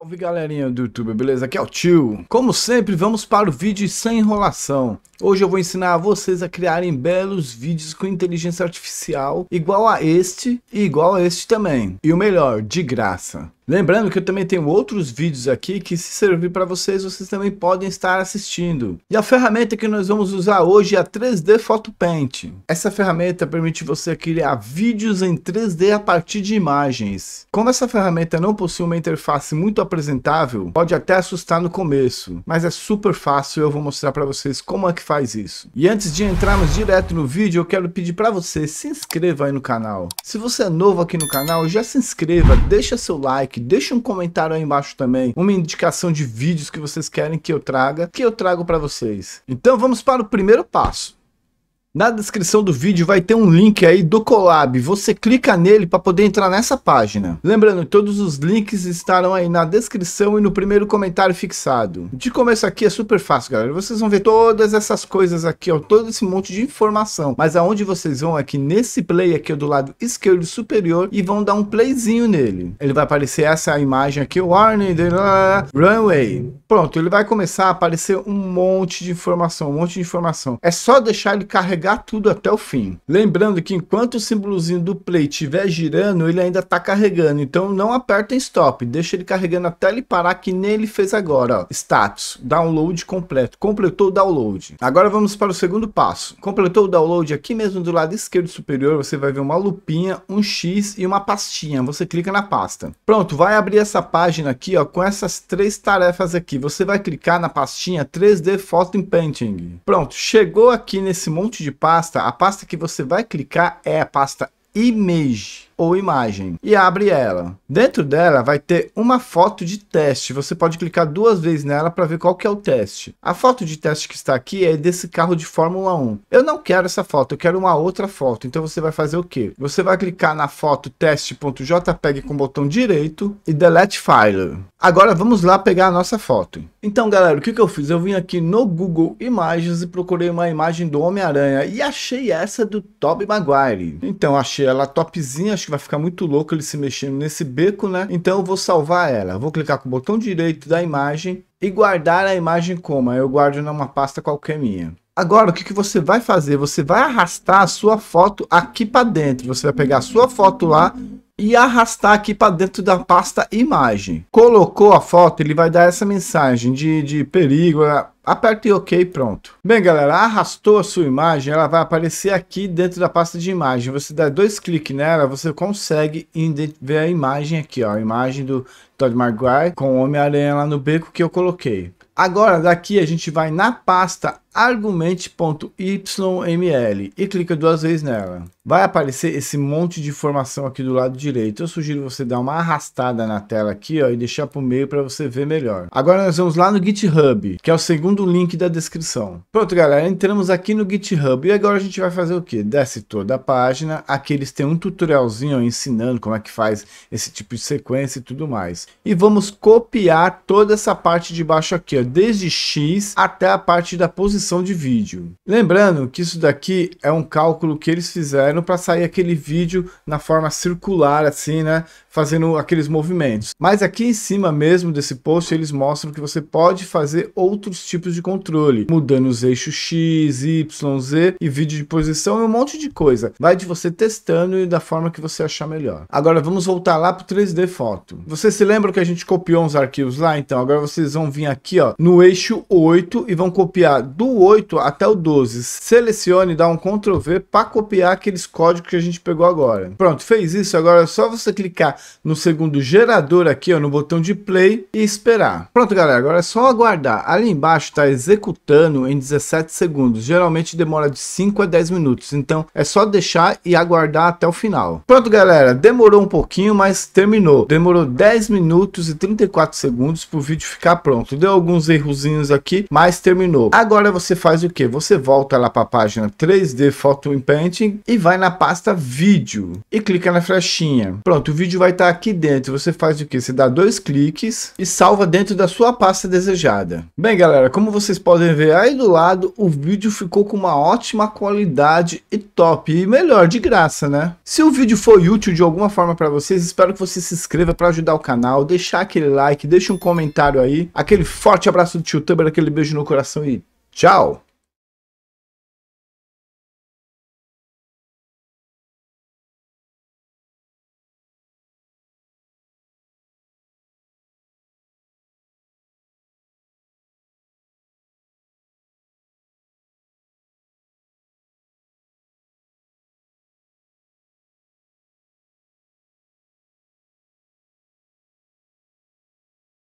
Salve galerinha do YouTube, beleza? Aqui é o tio. Como sempre, vamos para o vídeo sem enrolação. Hoje eu vou ensinar a vocês a criarem belos vídeos com inteligência artificial igual a este e igual a este também. E o melhor, de graça. Lembrando que eu também tenho outros vídeos aqui que se servir para vocês, vocês também podem estar assistindo. E a ferramenta que nós vamos usar hoje é a 3D Photo Paint. Essa ferramenta permite você criar vídeos em 3D a partir de imagens. Como essa ferramenta não possui uma interface muito apresentável, pode até assustar no começo, mas é super fácil e eu vou mostrar para vocês como é que faz isso. E antes de entrarmos direto no vídeo, eu quero pedir para você se inscreva aí no canal. Se você é novo aqui no canal, já se inscreva, deixa seu like, like, deixa um comentário aí embaixo também, uma indicação de vídeos que vocês querem que eu traga, que eu trago para vocês. Então vamos para o primeiro passo. Na descrição do vídeo vai ter um link aí do Colab, você clica nele para poder entrar nessa página. Lembrando, todos os links estarão aí na descrição e no primeiro comentário fixado. De começo aqui é super fácil, galera, vocês vão ver todas essas coisas aqui, ó, todo esse monte de informação. Mas aonde vocês vão aqui nesse play aqui do lado esquerdo superior e vão dar um playzinho nele. Ele vai aparecer essa imagem aqui, Warning, de... Runway. Pronto, ele vai começar a aparecer um monte de informação, um monte de informação. É só deixar ele carregar carregar tudo até o fim. Lembrando que enquanto o símbolozinho do play estiver girando, ele ainda está carregando, então não aperta em stop, deixa ele carregando até ele parar que nem ele fez agora. Ó. Status, download completo, completou o download. Agora vamos para o segundo passo. Completou o download aqui mesmo do lado esquerdo superior, você vai ver uma lupinha, um X e uma pastinha, você clica na pasta. Pronto, vai abrir essa página aqui ó, com essas três tarefas aqui, você vai clicar na pastinha 3D Photo Painting. Pronto, chegou aqui nesse monte de de pasta, a pasta que você vai clicar é a pasta image ou imagem e abre ela. Dentro dela vai ter uma foto de teste, você pode clicar duas vezes nela para ver qual que é o teste. A foto de teste que está aqui é desse carro de Fórmula 1. Eu não quero essa foto, eu quero uma outra foto, então você vai fazer o que? Você vai clicar na foto teste.jpg com o botão direito e delete file. Agora vamos lá pegar a nossa foto. Então galera, o que, que eu fiz? Eu vim aqui no Google Imagens e procurei uma imagem do Homem-Aranha e achei essa do Tobey Maguire. Então achei ela topzinha, acho que vai ficar muito louco ele se mexendo nesse beco, né? Então eu vou salvar ela. Vou clicar com o botão direito da imagem e guardar a imagem como? Eu guardo numa pasta qualquer minha. Agora, o que, que você vai fazer? Você vai arrastar a sua foto aqui para dentro. Você vai pegar a sua foto lá e arrastar aqui para dentro da pasta imagem. Colocou a foto, ele vai dar essa mensagem de, de perigo, Aperte OK, pronto. Bem, galera, arrastou a sua imagem, ela vai aparecer aqui dentro da pasta de imagem. Você dá dois cliques nela, você consegue ver a imagem aqui, ó, a imagem do Todd Maguire com o Homem-Aranha lá no beco que eu coloquei. Agora, daqui a gente vai na pasta argument.yml e clica duas vezes nela. Vai aparecer esse monte de informação aqui do lado direito. Eu sugiro você dar uma arrastada na tela aqui ó, e deixar para o meio para você ver melhor. Agora nós vamos lá no GitHub, que é o segundo link da descrição. Pronto, galera, entramos aqui no GitHub e agora a gente vai fazer o que? Desce toda a página. Aqui eles têm um tutorialzinho ó, ensinando como é que faz esse tipo de sequência e tudo mais. E vamos copiar toda essa parte de baixo aqui, ó, desde X até a parte da posição de vídeo. Lembrando que isso daqui é um cálculo que eles fizeram para sair aquele vídeo na forma circular assim, né? fazendo aqueles movimentos. Mas aqui em cima mesmo desse post, eles mostram que você pode fazer outros tipos de controle, mudando os eixos X, Y, Z e vídeo de posição e um monte de coisa. Vai de você testando e da forma que você achar melhor. Agora vamos voltar lá para 3D Foto. Você se lembra que a gente copiou uns arquivos lá? Então agora vocês vão vir aqui ó, no eixo 8 e vão copiar do 8 até o 12. Selecione, dá um Ctrl V para copiar aqueles códigos que a gente pegou agora. Pronto, fez isso. Agora é só você clicar no segundo gerador aqui, ó, no botão de play e esperar. Pronto, galera, agora é só aguardar. Ali embaixo está executando em 17 segundos. Geralmente demora de 5 a 10 minutos, então é só deixar e aguardar até o final. Pronto, galera, demorou um pouquinho, mas terminou. Demorou 10 minutos e 34 segundos para o vídeo ficar pronto. Deu alguns errozinhos aqui, mas terminou. Agora você faz o que? Você volta lá para a página 3D Photo Painting e vai na pasta vídeo e clica na flechinha. Pronto, o vídeo vai vai estar aqui dentro. Você faz o que? Você dá dois cliques e salva dentro da sua pasta desejada. Bem, galera, como vocês podem ver aí do lado, o vídeo ficou com uma ótima qualidade e top. E melhor, de graça, né? Se o vídeo foi útil de alguma forma para vocês, espero que você se inscreva para ajudar o canal, deixar aquele like, deixa um comentário aí. Aquele forte abraço do tio Tuber, aquele beijo no coração e tchau!